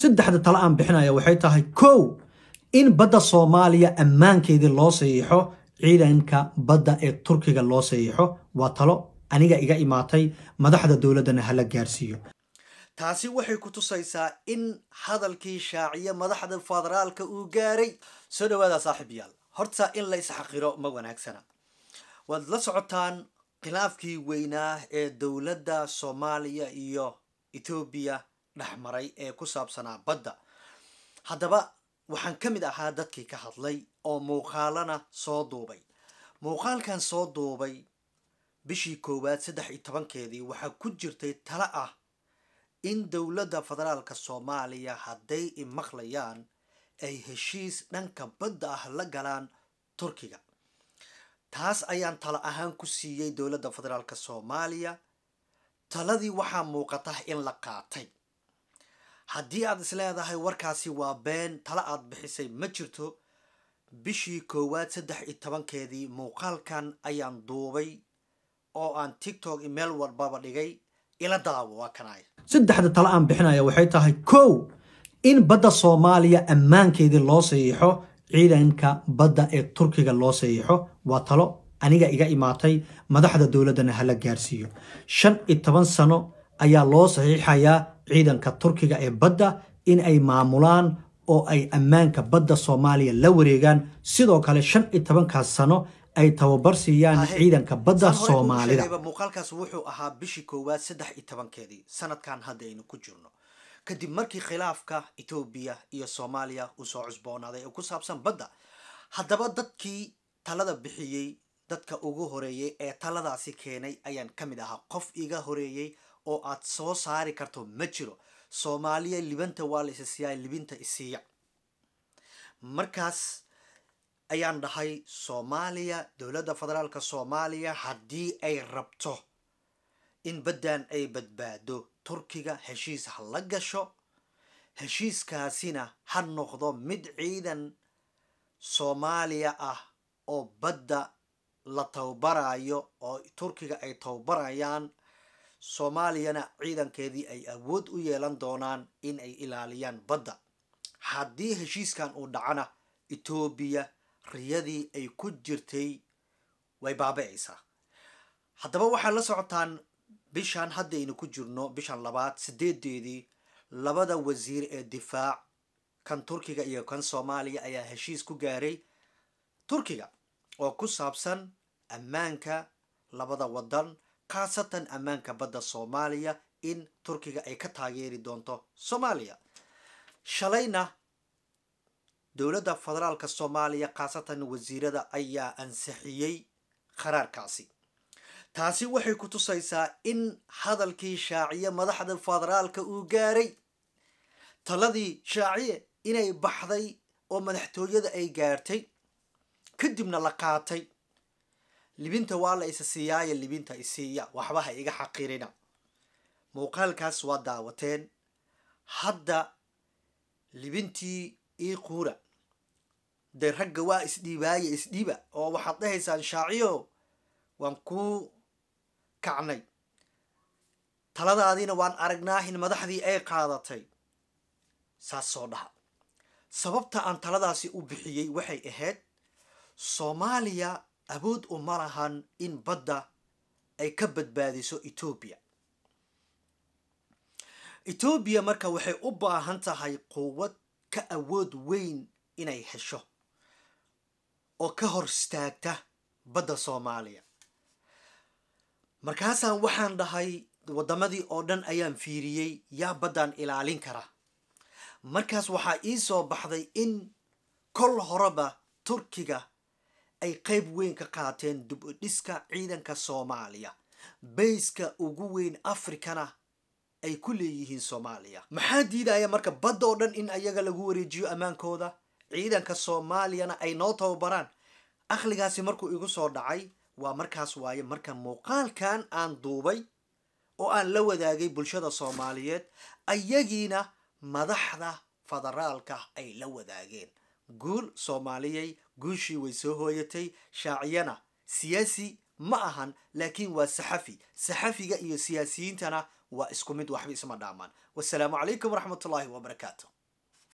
saddexda talo aan bixinaya waxay tahay kow in badda soomaaliya ammaankeedii loo saxiixo ciidanka badda ee turkiga loo saxiixo waa talo aniga iga imaatay madaxda dowladdana hala gaarsiiyo taasi waxay ku tusaysaa in hadalkii shaaciye madaxda federaalka uu gaaray soo dhawaada saaxiibyaal horta in la isxaqiro ma wanaagsana waad la socotaan khilaafkii weynaa ee dowladda soomaaliya iyo etoobiya dhexmaray ee ku saabsanaa badda haddaba waxaan ka mid ahaa dadkii ka hadlay oo muuqaalana soo duubay muuqaalkan soo duubay bishii koowaad saddex iyo tobankeedii waxaa ku jirtay tala ah in dowladda federaalka soomaaliya hadday imaqlayaan ay heshiis dhanka badda ah la galaan turkiga taas ayaan tala ahaan ku siiyey dowladda federaalk soomaaliya taladii waxaa muuqata in la qaatay haddii aad isleedahay warkaasi waa been tale aad bixisay ma jirto bishii koowaad saddex iyo tobankeedii muuqaalkan ayaan duubay oo aan tiktok meel walbaba dhigay ila dalaabo waa kanay saddexda tale aan bixinaya waxay tahay kow in badda soomaaliya ammaankeedii loo saxiixo ciidanka badda ee turkiga loo saxiixo waa talo aniga iga imaatay madaxda dowladdana hala gaarsiiyo shan iyo toban sano ayaa loo saxiixayaa ciidanka turkiga ee badda in ay maamulaan oo ay ammaanka badda soomaaliya la wareegaan sidoo kale shan iyo tobankaas sano ay tababar siiyaan ciidanka badda soomaalida muuqaalkaas wuxuu ahaa bishii koowaad saddex iyo tobankeedii sanadkan hadda aynu ku jirno kadib markii khilaafka etoobiya iyo soomaaliya uu soo cusboonaaday oo ku saabsan badda haddaba dadkii talada bixiyey dadka ugu horeeyey ee taladaasi keenay ayaan ka mid ahaa qof iga horeeyey oo aad soo saari karto ma jiro soomaaliya libanta waa la isasiiyaa libinta isiiya markaas ayaan dhahay soomaaliya dowladda federaalk soomaaliya haddii ay rabto in baddan ay badbaado turkiga heshiis ha la gasho heshiiskaasina ha noqdo mid ciidan soomaaliya ah oo badda la tawbarayo oo turkiga ay tawbarayaan soomaaliyana ciidankeedii ay awood u yeelan doonaan in ay ilaaliyaan badda haddii heshiiskan uu dhacana etoobiya riyadii ay ku jirtay way baaba'aysaa haddaba waxaad la socotaan bishan haddaynu ku jirno bishan labaad sideedeedii labada wasiir ee difaac kan turkiga iyo kan soomaaliya ayaa heshiis ku gaaray turkiga oo ku saabsan ammaanka labada wadan khaasatan ammaanka badda soomaaliya in turkiga ay ka taageeri doonto soomaaliya shalayna dowladda federaalka soomaaliya khaasatan wasiirada ayaa ansixiyey qaraarkaasi taasi waxay ku tusaysaa in hadalkii shaaciye madaxda federaalka uu gaaray taladii shaaciye inay baxday oo madaxtooyada ay gaartay kadibna la qaatay libinta waa la isa siiyaaye libinta isiiya waxba ha iga xaqirina muuqaalkaas waa daawateen hadda libintii ii quura dee ragga waa isdhiibaaye isdhiiba oo waxaad dhahaysaan shaaciyo waan kuu kacnay taladaadiina waan aragnaahin madaxdii ay qaadatay saasoo dhaha sababta aan taladaasi u bixiyey waxay ahayd soomaaliya awood uma lahan in badda ay ka badbaadiso etoobiya etoobiya marka waxay u baahan tahay quwad ka awood weyn inay hesho oo ka hor istaagta badda soomaaliya markaasaan waxaan dhahay waddamadii oo dhan ayaan fiiriyey yaa baddaan ilaalin kara markaas waxaa ii soo baxday in kol horeba turkiga ay qayb weyn ka qaateen dib u dhiska ciidanka soomaaliya bayska ugu weyn afrikana ay ku leeyihiin soomaaliya maxaa diidaya marka badda oo dhan in ayaga lagu wareejiyo ammaankooda ciidanka soomaaliyana ay noo tababaraan akhligaasi markuu igu soo dhacay waa markaas waaye marka muuqaalkan aan duubay oo aan la wadaagay bulshada soomaaliyeed ayagiina madaxda federaalka ay la wadaageen guul soomaaliyay guushii way soo hooyatay shaaciyana siyaasi ma ahan laakiin waa saxafi saxafiga iyo siyaasiyiintana waa isku mid waxba isma dhaamaan wasalaamu calaykum waraxmatullaahi wabarakaatu